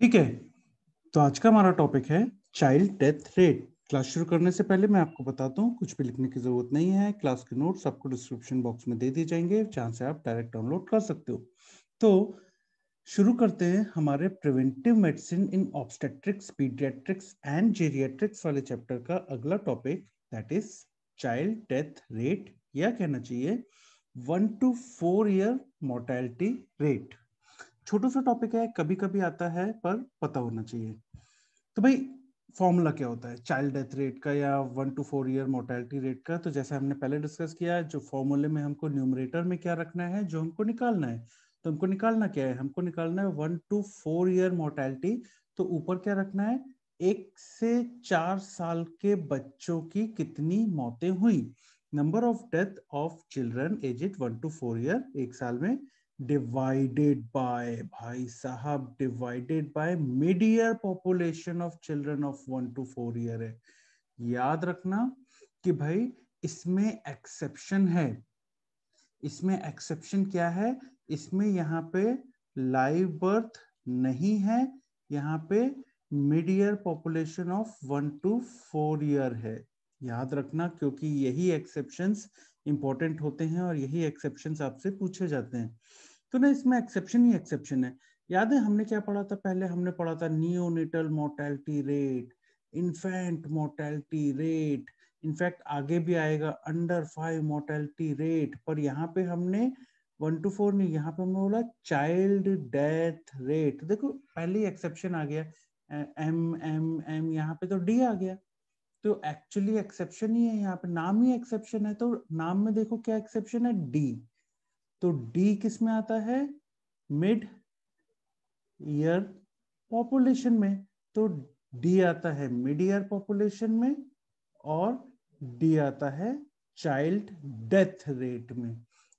ठीक है तो आज का हमारा टॉपिक है चाइल्ड डेथ रेट क्लास शुरू करने से पहले मैं आपको बताता हूँ कुछ भी लिखने की जरूरत नहीं है क्लास के नोट्स आपको डिस्क्रिप्शन बॉक्स में दे दिए जाएंगे जहां से आप डायरेक्ट डाउनलोड कर सकते हो तो शुरू करते हैं हमारे preventive medicine in obstetrics paediatrics and geriatrics वाले चैप्टर का अगला topic that is child death rate या कहना चाहिए one to four year mortality rate छोटा सा टॉपिक है कभी कभी आता है पर पता होना चाहिए तो भाई फॉर्मूला क्या होता है चाइल्ड डेथ रेट का या one to four year mortality rate का तो जैसे हमने पहले डिस्कस किया जो फॉर्मूले में हमको न्यूमरेटर में क्या रखना है जो हमको निकालना है तो हमको निकालना क्या है हमको निकालना है one to four year mortality तो ऊपर क्या रखना है एक से चार साल के बच्चों की कितनी मौतें हुई number of death of children aged one to four year एक साल में divided बाय भाई साहब divided by mid year population of children of one to four year है याद रखना कि भाई इसमें एक्सेप्शन है इसमें एक्सेप्शन क्या है इसमें यहाँ पे लाइव बर्थ नहीं है यहाँ पे mid year population of one to four year है याद रखना क्योंकि यही एक्सेप्शन इंपॉर्टेंट होते हैं और यही एक्सेप्शन आपसे पूछे जाते हैं तो ना इसमें एक्सेप्शन ही एक्सेप्शन है याद है हमने क्या पढ़ा था पहले हमने पढ़ा था neonatal mortality rate infant mortality rate in fact आगे भी आएगा अंडर फाइव मोर्टेलिटी रेट पर यहाँ पे हमने वन टू फोर नहीं यहाँ पे हमने बोला चाइल्ड डेथ रेट देखो पहले एक्सेप्शन आ गया एम एम एम यहाँ पे तो डी आ गया तो एक्चुअली एक्सेप्शन ही है यहाँ पे नाम ही एक्सेप्शन है तो नाम में देखो क्या एक्सेप्शन है डी तो डी किस में आता है मिड ईयर पॉपुलेशन में तो डी आता है मिड ईयर पॉपुलेशन में और डी आता है चाइल्ड डेथ रेट में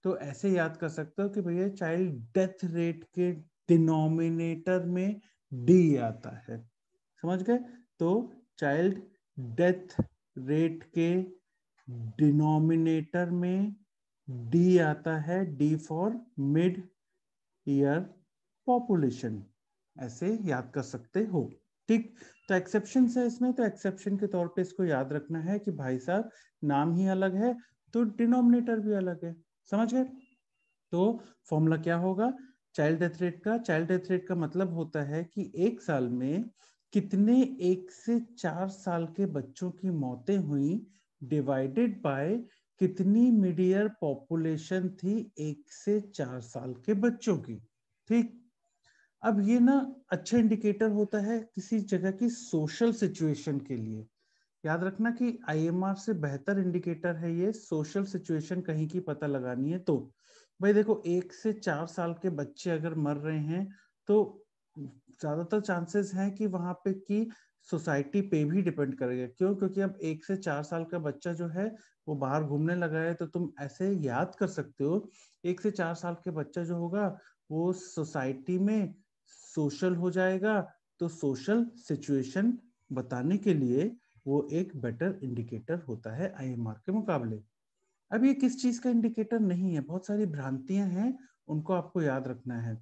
तो ऐसे याद कर सकते हो कि भैया चाइल्ड डेथ रेट के डिनोमिनेटर में डी आता है समझ गए तो चाइल्ड डेथ रेट के डिनोमिनेटर में डी आता है D for mid year population ऐसे याद कर सकते हो ठीक तो एक्सेप्शन है इसमें तो एक्सेप्शन के तौर पे इसको याद रखना है कि भाई साहब नाम ही अलग है तो डिनोमिनेटर भी अलग है समझ गए तो फॉर्मूला क्या होगा चाइल्ड डेथ रेट का चाइल्ड डेथ रेट का मतलब होता है कि एक साल में कितने एक से चार साल के बच्चों की मौतें हुई डिवाइडेड बाय कितनी मीडियर पॉपुलेशन थी एक से चार साल के बच्चों की ठीक अब ये ना अच्छा इंडिकेटर होता है किसी जगह की सोशल सिचुएशन के लिए याद रखना कि आईएमआर से बेहतर इंडिकेटर है ये सोशल सिचुएशन कहीं की पता लगानी है तो भाई देखो एक से चार साल के बच्चे अगर मर रहे हैं तो ज्यादातर चांसेस हैं कि वहां पे की सोसाइटी पे भी डिपेंड करेगा क्यों क्योंकि अब एक से चार साल का बच्चा जो है वो बाहर घूमने लगा है तो तुम ऐसे याद कर सकते हो एक से चार साल के बच्चा जो होगा वो सोसाइटी में सोशल हो जाएगा तो सोशल सिचुएशन बताने के लिए वो एक बेटर इंडिकेटर होता है आईएमआर के मुकाबले अब ये किस चीज का इंडिकेटर नहीं है बहुत सारी भ्रांतियां हैं उनको आपको याद रखना है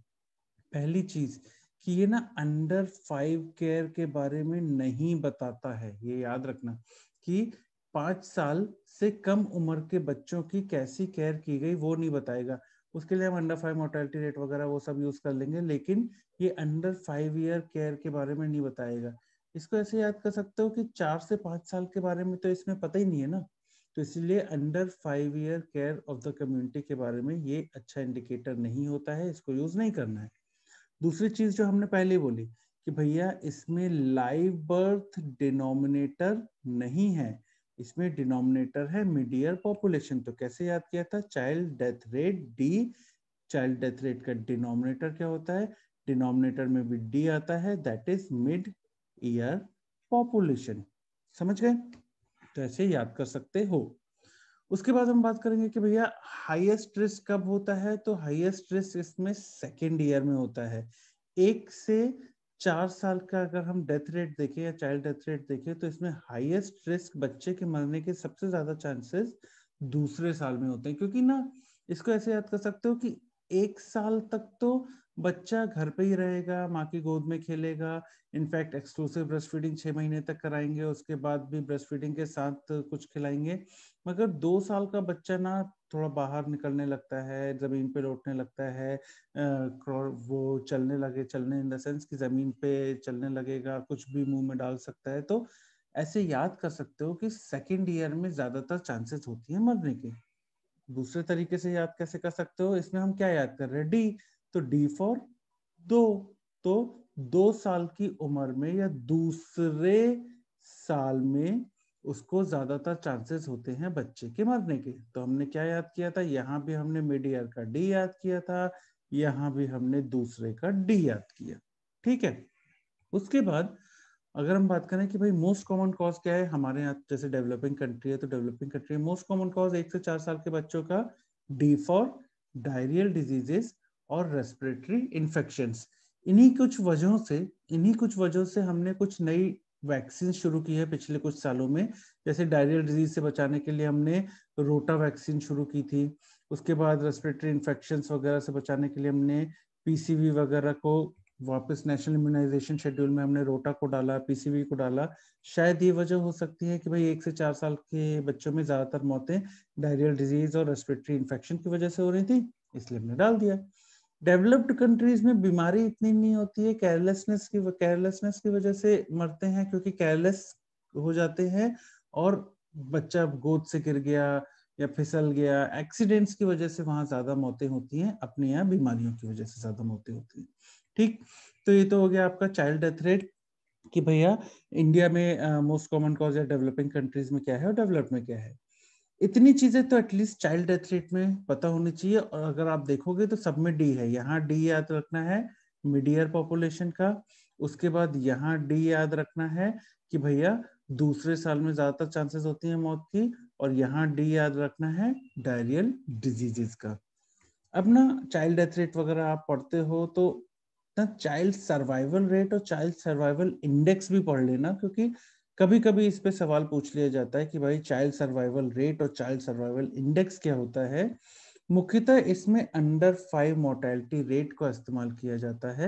पहली चीज कि ये ना अंडर फाइव केयर के बारे में नहीं बताता है ये याद रखना कि पांच साल से कम उम्र के बच्चों की कैसी केयर की गई वो नहीं बताएगा उसके लिए हम अंडर फाइव मोर्टेलिटी रेट वगैरह वो सब यूज कर लेंगे लेकिन ये अंडर फाइव ईयर केयर के बारे में नहीं बताएगा इसको ऐसे याद कर सकते हो कि चार से पांच साल के बारे में तो इसमें पता ही नहीं है ना तो इसलिए under five year care of the community के बारे में ये अच्छा इंडिकेटर नहीं होता है इसको यूज नहीं करना है दूसरी चीज जो हमने पहले बोली कि भैया इसमें लाइव बर्थ डिनोमिनेटर नहीं है इसमें डिनोमिनेटर है मीडियर पॉपुलेशन तो कैसे याद किया था child death rate D child death rate का डिनोमिनेटर क्या होता है डिनोमिनेटर में भी डी आता है that is mid year population समझ गए तो ऐसे याद कर सकते हो उसके बाद हम बात करेंगे कि भैया हाईएस्ट रिस्क कब होता है तो हाईएस्ट रिस्क इसमें सेकेंड ईयर में होता है एक से चार साल का अगर हम डेथ रेट देखें या चाइल्ड डेथ रेट देखें तो इसमें हाईएस्ट रिस्क बच्चे के मरने के सबसे ज्यादा चांसेस दूसरे साल में होते हैं क्योंकि ना इसको ऐसे याद कर सकते हो कि एक साल तक तो बच्चा घर पे ही रहेगा माँ की गोद में खेलेगा इनफैक्ट एक्सक्लूसिव ब्रेस्ट फीडिंग छः महीने तक कराएंगे उसके बाद भी ब्रेस्ट फीडिंग के साथ कुछ खिलाएंगे मगर दो साल का बच्चा ना थोड़ा बाहर निकलने लगता है ज़मीन पे लौटने लगता है वो चलने लगे चलने इन द सेंस कि ज़मीन पे चलने लगेगा कुछ भी मुंह में डाल सकता है तो ऐसे याद कर सकते हो कि सेकेंड ईयर में ज़्यादातर चांसेस होती है मरने के दूसरे तरीके से याद कैसे कर सकते हो इसमें हम क्या याद कर रहे हैं डी तो डी फॉर दो तो दो साल की उम्र में या दूसरे साल में उसको ज्यादातर चांसेस होते हैं बच्चे के मरने के तो हमने क्या याद किया था यहाँ भी हमने मिड ईयर का डी याद किया था यहाँ भी हमने दूसरे का डी याद किया ठीक है उसके बाद अगर हम बात करें कि भाई मोस्ट कॉमन कॉज क्या है हमारे यहाँ जैसे डेवलपिंग कंट्री है तो developing country most common cause एक से चार साल के बच्चों का डी फॉर डायरियल डिजीजेस और रेस्पिरेटरी इन्फेक्शन इन्हीं कुछ वजहों से इन्हीं कुछ वजहों से हमने कुछ नई वैक्सीन शुरू की है पिछले कुछ सालों में जैसे डायरियल डिजीज से बचाने के लिए हमने रोटा वैक्सीन शुरू की थी उसके बाद रेस्पिरेटरी इन्फेक्शन वगैरह से बचाने के लिए हमने पीसीवी वगैरह को वापस नेशनल इम्यूनाइजेशन शेड्यूल में हमने रोटा को डाला पीसीवी को डाला शायद ये वजह हो सकती है कि भाई एक से चार साल के बच्चों में ज्यादातर मौतें डायरियल डिजीज और रेस्पिरेटरी इन्फेक्शन की वजह से हो रही थी इसलिए हमने डाल दिया डेवलप्ड कंट्रीज में बीमारी इतनी नहीं होती है केयरलेसनेस की केयरलेसनेस की वजह से मरते हैं क्योंकि केयरलेस हो जाते हैं और बच्चा गोद से गिर गया या फिसल गया एक्सीडेंट्स की वजह से वहां ज्यादा मौतें होती हैं अपने यहाँ बीमारियों की वजह से ज्यादा मौतें होती हैं ठीक तो ये तो हो गया आपका चाइल्ड डेथ रेट कि भैया इंडिया में मोस्ट कॉमन कॉज या डेवलपिंग कंट्रीज में क्या है और डेवलप में क्या है इतनी चीजें तो एटलीस्ट चाइल्ड डेथ रेट में पता होनी चाहिए और अगर आप देखोगे तो सब में डी है यहाँ डी याद रखना है मिडियर पॉपुलेशन का उसके बाद यहाँ डी याद रखना है कि भैया दूसरे साल में ज्यादातर चांसेस होती है मौत की और यहाँ डी याद रखना है डायरियल डिजीजेस का अब ना चाइल्ड डेथ रेट वगैरह आप पढ़ते हो तो ना चाइल्ड सर्वाइवल रेट और चाइल्ड सर्वाइवल इंडेक्स भी पढ़ लेना क्योंकि कभी कभी इस पे सवाल पूछ लिया जाता है कि भाई चाइल्ड सर्वाइवल रेट और चाइल्ड सर्वाइवल इंडेक्स क्या होता है मुख्यतः इसमें अंडर फाइव मोर्टेलिटी रेट को इस्तेमाल किया जाता है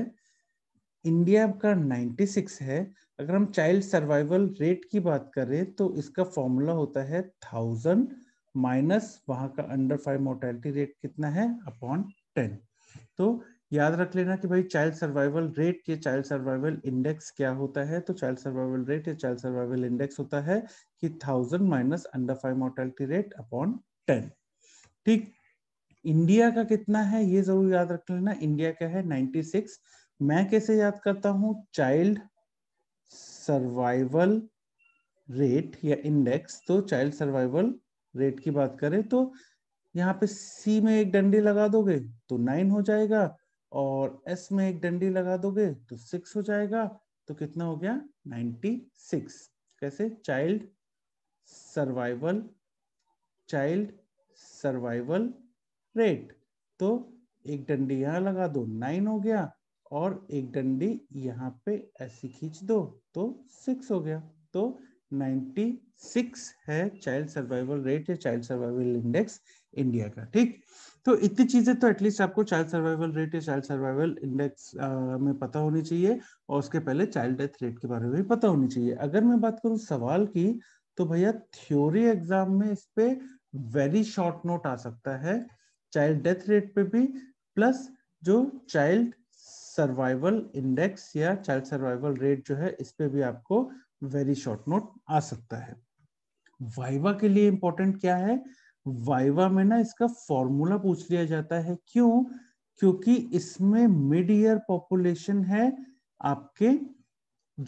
इंडिया का 96 है अगर हम चाइल्ड सर्वाइवल रेट की बात करें तो इसका फॉर्मूला होता है थाउजेंड माइनस वहां का अंडर फाइव मोर्टेलिटी रेट कितना है अपॉन टेन तो याद रख लेना कि भाई चाइल्ड सर्वाइवल रेट या चाइल्ड सर्वाइवल इंडेक्स क्या होता है तो चाइल्ड सर्वाइवल रेट या चाइल्ड सर्वाइवल इंडेक्स होता है कि thousand minus under five mortality rate upon ten ठीक इंडिया का कितना है ये जरूर याद रख लेना इंडिया का है सिक्स मैं कैसे याद करता हूं चाइल्ड सर्वाइवल रेट या इंडेक्स तो चाइल्ड सर्वाइवल रेट की बात करें तो यहाँ पे सी में एक डंडी लगा दोगे तो नाइन हो जाएगा और एस में एक डंडी लगा दोगे तो सिक्स हो जाएगा तो कितना हो गया नाइन्टी सिक्स कैसे child survival child survival rate तो एक डंडी यहाँ लगा दो नाइन हो गया और एक डंडी यहाँ पे ऐसी खींच दो तो सिक्स हो गया तो नाइन्टी सिक्स है चाइल्ड सर्वाइवल रेट या चाइल्ड सर्वाइवल इंडेक्स इंडिया का ठीक तो इतनी चीजें तो एटलीस्ट आपको चाइल्ड सर्वाइवल रेट या चाइल्ड सर्वाइवल इंडेक्स में पता होनी चाहिए और उसके पहले चाइल्ड डेथ रेट के बारे में भी पता होनी चाहिए अगर मैं बात करूँ सवाल की तो भैया थ्योरी एग्जाम में इस पे वेरी शॉर्ट नोट आ सकता है चाइल्ड डेथ रेट पे भी प्लस जो चाइल्ड सर्वाइवल इंडेक्स या चाइल्ड सर्वाइवल रेट जो है इस पे भी आपको वेरी शॉर्ट नोट आ सकता है वाइवा के लिए इंपॉर्टेंट क्या है वाइवा में ना इसका फॉर्मूला पूछ लिया जाता है क्यों क्योंकि इसमें मिड ईयर पॉपुलेशन है आपके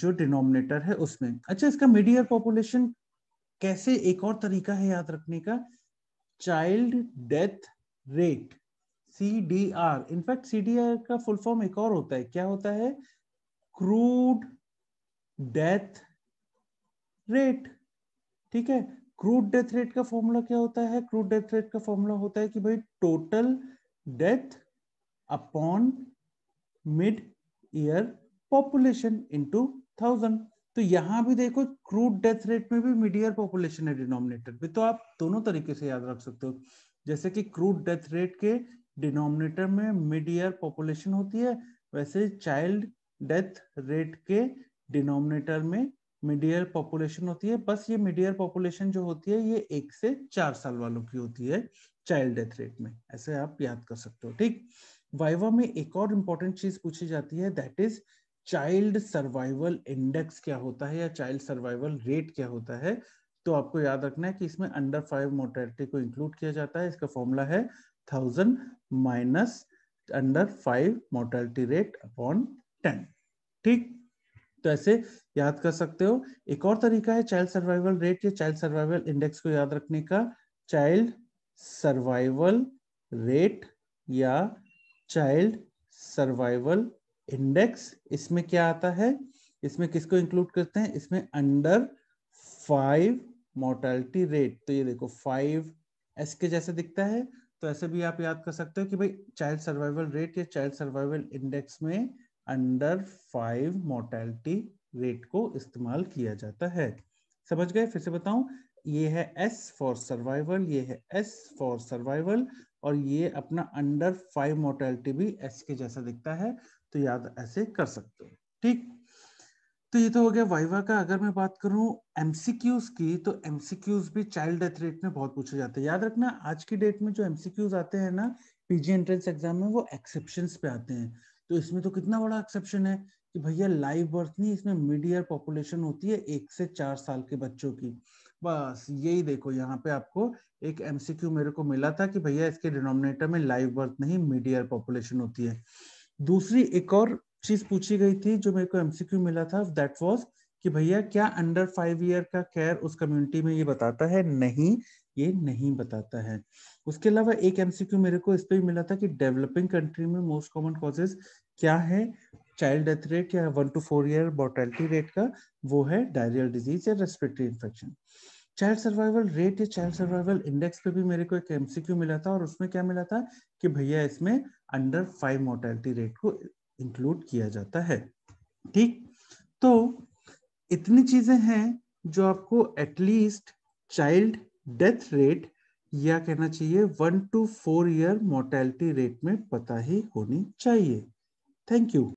जो डिनोमिनेटर है उसमें अच्छा इसका मिड ईयर पॉपुलेशन कैसे एक और तरीका है याद रखने का child death rate C D R in fact C D R का फुल फॉर्म एक और होता है क्या होता है क्रूड डेथ रेट ठीक है क्रूड डेथ रेट का फॉर्मूला क्या होता है क्रूड डेथ रेट का फॉर्मूला होता है कि भाई total death upon mid year population into thousand तो यहां भी देखो क्रूड डेथ रेट में भी मिड ईयर पॉपुलेशन है डिनोमिनेटर में तो आप दोनों तरीके से याद रख सकते हो जैसे कि क्रूड डेथ रेट के डिनोमिनेटर में मिड ईयर पॉपुलेशन होती है वैसे चाइल्ड डेथ रेट के डिनोमिनेटर में मिडियर पॉपुलेशन होती है बस ये मिडियर पॉपुलेशन जो होती है ये एक से चार साल वालों की होती है चाइल्ड डेथ रेट में ऐसे आप याद कर सकते हो ठीक वाइवा में एक और इम्पोर्टेंट चीज पूछी जाती है that is child survival index क्या होता है या चाइल्ड सर्वाइवल रेट क्या होता है तो आपको याद रखना है कि इसमें अंडर फाइव मोर्टेलिटी को इंक्लूड किया जाता है इसका फॉर्मूला है thousand minus under five mortality rate upon ten ठीक तो ऐसे याद कर सकते हो एक और तरीका है चाइल्ड सर्वाइवल रेट या चाइल्ड सर्वाइवल इंडेक्स को याद रखने का चाइल्ड सर्वाइवल रेट या चाइल्ड सर्वाइवल इंडेक्स इसमें क्या आता है इसमें किसको इंक्लूड करते हैं इसमें अंडर फाइव मोर्टेलिटी रेट तो ये देखो फाइव एस के जैसे दिखता है तो ऐसे भी आप याद कर सकते हो कि भाई चाइल्ड सर्वाइवल रेट या चाइल्ड सर्वाइवल इंडेक्स में अंडर फाइव मोर्टेलिटी रेट को इस्तेमाल किया जाता है समझ गए फिर से बताऊं ये है एस फॉर सर्वाइवल ये है एस फॉर सर्वाइवल और ये अपना अंडर फाइव मोर्टेलिटी भी एस के जैसा दिखता है तो याद ऐसे कर सकते हो ठीक तो ये तो हो गया वाइवा का अगर मैं बात करूं एमसीक्यूज की तो एमसीक्यूज भी चाइल्ड डेथ रेट में बहुत पूछे जाते हैं याद रखना आज की डेट में जो एमसीक्यूज आते हैं ना पीजी एंट्रेंस एग्जाम में वो एक्सेप्शन पे आते हैं तो इसमें तो कितना बड़ा एक्सेप्शन है कि भैया लाइव बर्थ नहीं इसमें मीडियर पॉपुलेशन होती है एक से चार साल के बच्चों की बस यही देखो यहाँ पे आपको एक एमसीक्यू मेरे को मिला था कि भैया इसके डिनोमिनेटर में लाइव बर्थ नहीं मीडियर पॉपुलेशन होती है दूसरी एक और चीज पूछी गई थी जो मेरे को एमसीक्यू मिला था दैट वॉज कि भैया क्या अंडर फाइव ईयर का केयर उस कम्युनिटी में ये बताता है नहीं ये नहीं बताता है उसके अलावा एक एमसीक्यू मेरे को इस पर मिला था कि डेवलपिंग कंट्री में मोस्ट कॉमन कॉजेज क्या है चाइल्ड डेथ रेट या one to four year mortality rate का वो है डायरियल डिजीज या respiratory infection child survival rate या चाइल्ड सर्वाइवल इंडेक्स पे भी मेरे को एक एमसीक्यू मिला था और उसमें क्या मिला था कि भैया इसमें अंडर फाइव मोर्टेलिटी रेट को इंक्लूड किया जाता है ठीक तो इतनी चीजें हैं जो आपको एटलीस्ट चाइल्ड डेथ रेट या कहना चाहिए one to four year mortality rate में पता ही होनी चाहिए थैंक यू